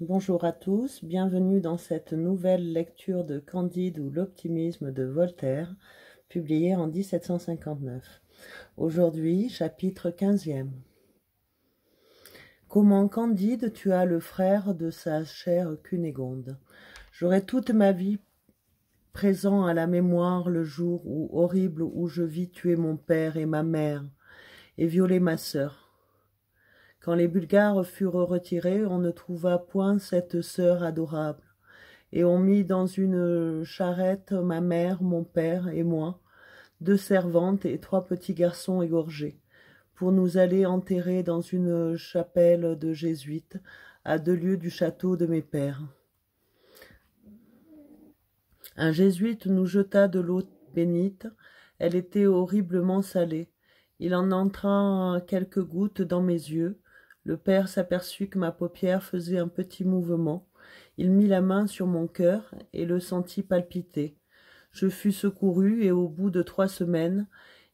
Bonjour à tous, bienvenue dans cette nouvelle lecture de Candide ou l'optimisme de Voltaire, publiée en 1759. Aujourd'hui, chapitre 15 Comment Candide tua le frère de sa chère Cunégonde. J'aurai toute ma vie présent à la mémoire le jour où horrible où je vis tuer mon père et ma mère et violer ma sœur quand les Bulgares furent retirés, on ne trouva point cette sœur adorable. Et on mit dans une charrette ma mère, mon père et moi, deux servantes et trois petits garçons égorgés, pour nous aller enterrer dans une chapelle de jésuites, à deux lieues du château de mes pères. Un jésuite nous jeta de l'eau bénite, elle était horriblement salée. Il en entra quelques gouttes dans mes yeux, le père s'aperçut que ma paupière faisait un petit mouvement. Il mit la main sur mon cœur et le sentit palpiter. Je fus secouru et au bout de trois semaines,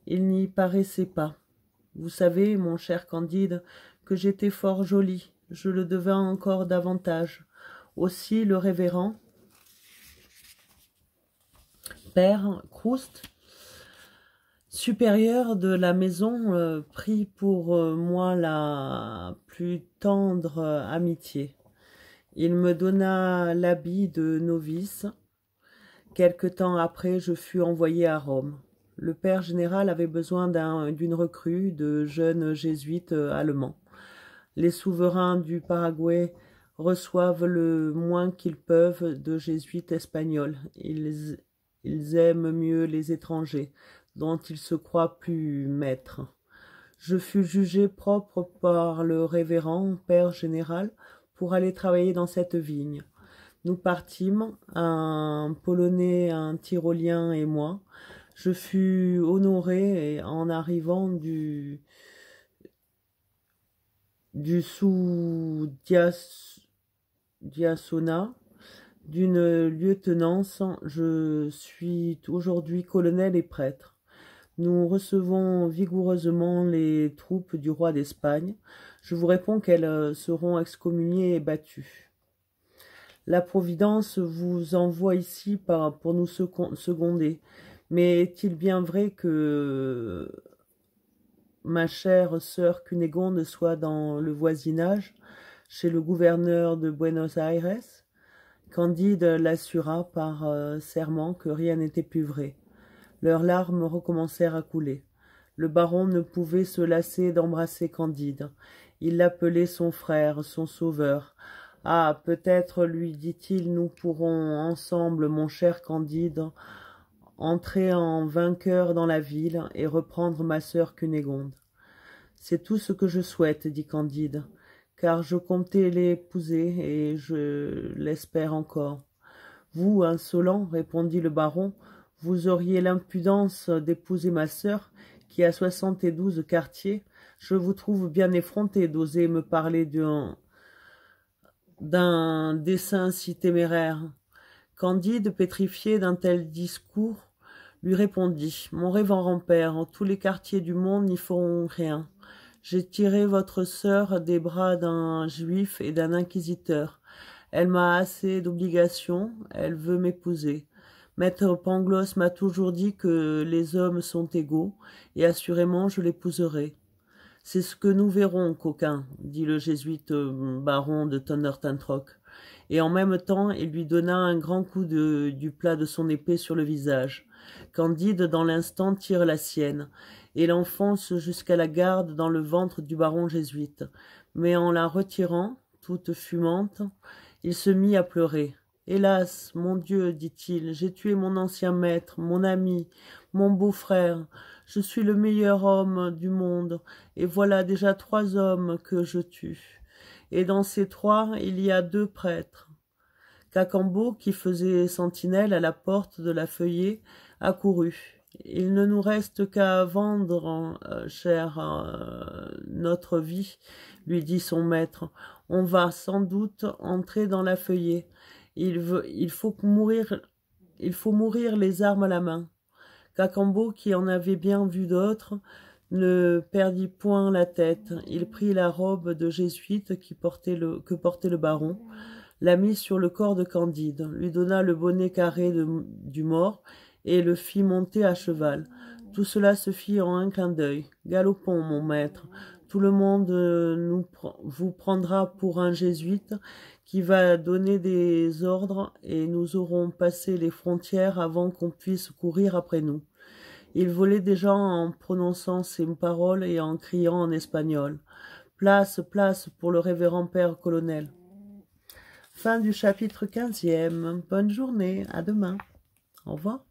il n'y paraissait pas. Vous savez, mon cher Candide, que j'étais fort jolie. Je le devins encore davantage. Aussi le révérend père Croust supérieur de la maison euh, prit pour euh, moi la plus tendre euh, amitié. Il me donna l'habit de novice. Quelque temps après, je fus envoyé à Rome. Le père général avait besoin d'une recrue de jeunes jésuites allemands. Les souverains du Paraguay reçoivent le moins qu'ils peuvent de jésuites espagnols. ils aiment mieux les étrangers dont il se croit plus maître. Je fus jugé propre par le révérend père général pour aller travailler dans cette vigne. Nous partîmes, un Polonais, un Tyrolien et moi. Je fus honoré en arrivant du du sous -dias, diasona d'une lieutenance. Je suis aujourd'hui colonel et prêtre. Nous recevons vigoureusement les troupes du roi d'Espagne. Je vous réponds qu'elles euh, seront excommuniées et battues. La Providence vous envoie ici pour nous seconder. Mais est-il bien vrai que ma chère sœur Cunégonde soit dans le voisinage, chez le gouverneur de Buenos Aires Candide l'assura par euh, serment que rien n'était plus vrai. Leurs larmes recommencèrent à couler. Le baron ne pouvait se lasser d'embrasser Candide. Il l'appelait son frère, son sauveur. Ah, peut-être, lui dit-il, nous pourrons ensemble, mon cher Candide, entrer en vainqueur dans la ville et reprendre ma sœur Cunégonde. C'est tout ce que je souhaite, dit Candide, car je comptais l'épouser et je l'espère encore. Vous, insolent, répondit le baron, vous auriez l'impudence d'épouser ma sœur, qui a soixante-douze et quartiers. Je vous trouve bien effronté d'oser me parler d'un d'un dessein si téméraire. Candide, pétrifié d'un tel discours, lui répondit. Mon rêve en en tous les quartiers du monde n'y feront rien. J'ai tiré votre sœur des bras d'un juif et d'un inquisiteur. Elle m'a assez d'obligations, elle veut m'épouser. Maître Pangloss m'a toujours dit que les hommes sont égaux, et assurément je l'épouserai. C'est ce que nous verrons, coquin, dit le jésuite euh, baron de Tonnertantrock. Et en même temps, il lui donna un grand coup du plat de son épée sur le visage. Candide, dans l'instant, tire la sienne, et l'enfonce jusqu'à la garde dans le ventre du baron jésuite. Mais en la retirant, toute fumante, il se mit à pleurer. Hélas, mon Dieu, dit-il, j'ai tué mon ancien maître, mon ami, mon beau-frère. Je suis le meilleur homme du monde, et voilà déjà trois hommes que je tue. Et dans ces trois, il y a deux prêtres. Cacambo, qui faisait sentinelle à la porte de la feuillée, accourut. Il ne nous reste qu'à vendre, euh, chère euh, notre vie, lui dit son maître. On va sans doute entrer dans la feuillée. Il, faut mourir, il faut mourir les armes à la main. Cacambo, qui en avait bien vu d'autres, ne perdit point la tête. Il prit la robe de jésuite qui portait le, que portait le baron, la mit sur le corps de Candide, lui donna le bonnet carré du mort et le fit monter à cheval. Tout cela se fit en un clin d'œil. Galopons, mon maître, tout le monde euh, vous prendra pour un jésuite qui va donner des ordres et nous aurons passé les frontières avant qu'on puisse courir après nous. Il volait des gens en prononçant ces paroles et en criant en espagnol. Place, place pour le révérend père colonel. Fin du chapitre 15e. Bonne journée. À demain. Au revoir.